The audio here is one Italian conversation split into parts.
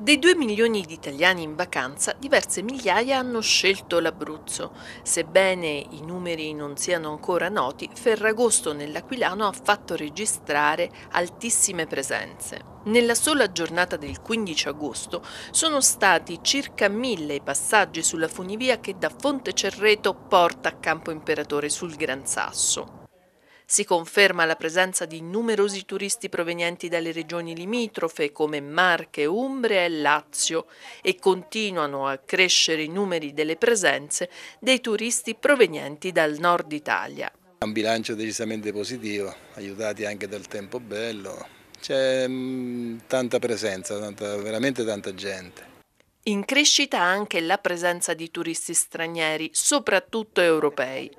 Dei 2 milioni di italiani in vacanza, diverse migliaia hanno scelto l'Abruzzo. Sebbene i numeri non siano ancora noti, Ferragosto nell'Aquilano ha fatto registrare altissime presenze. Nella sola giornata del 15 agosto sono stati circa mille i passaggi sulla funivia che da Fonte Cerreto porta a Campo Imperatore sul Gran Sasso. Si conferma la presenza di numerosi turisti provenienti dalle regioni limitrofe come Marche, Umbria e Lazio e continuano a crescere i numeri delle presenze dei turisti provenienti dal nord Italia. È Un bilancio decisamente positivo, aiutati anche dal tempo bello, c'è mm, tanta presenza, tanta, veramente tanta gente. In crescita anche la presenza di turisti stranieri, soprattutto europei.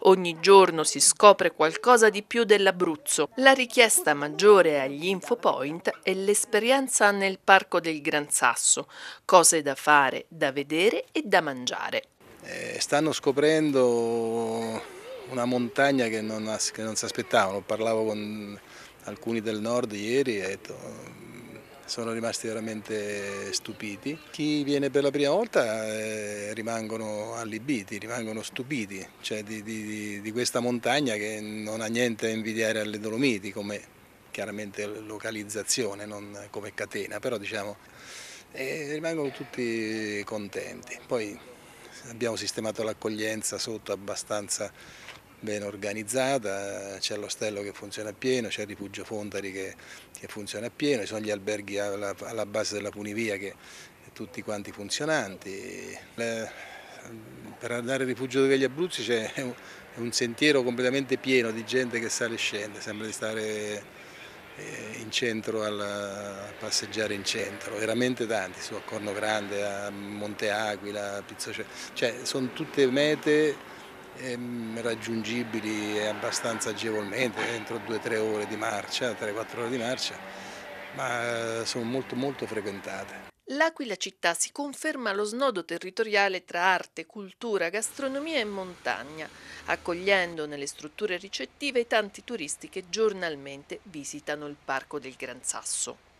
Ogni giorno si scopre qualcosa di più dell'Abruzzo. La richiesta maggiore agli infopoint è l'esperienza nel Parco del Gran Sasso, cose da fare, da vedere e da mangiare. Eh, stanno scoprendo una montagna che non, non si aspettavano, parlavo con alcuni del nord ieri e ho detto sono rimasti veramente stupiti. Chi viene per la prima volta eh, rimangono allibiti, rimangono stupiti cioè di, di, di, questa montagna che non ha niente a invidiare alle Dolomiti come chiaramente localizzazione, non come catena, però diciamo eh, rimangono tutti contenti. Poi abbiamo sistemato l'accoglienza sotto abbastanza ben organizzata, c'è l'ostello che funziona a pieno, c'è il rifugio Fontari che, che, funziona a pieno, ci sono gli alberghi alla, alla base della Punivia che tutti quanti funzionanti. Le, per andare al rifugio degli Abruzzi c'è un, un sentiero completamente pieno di gente che sale e scende, sembra di stare eh, in centro alla, a passeggiare in centro, veramente tanti, su a Corno Grande, a Monte Aquila, a Pizzo, cioè sono tutte mete Ehm, raggiungibili abbastanza agevolmente, entro 2-3 ore di marcia, 3-4 ore di marcia, ma sono molto molto frequentate. L'Aquila città si conferma lo snodo territoriale tra arte, cultura, gastronomia e montagna, accogliendo nelle strutture ricettive i tanti turisti che giornalmente visitano il Parco del Gran Sasso.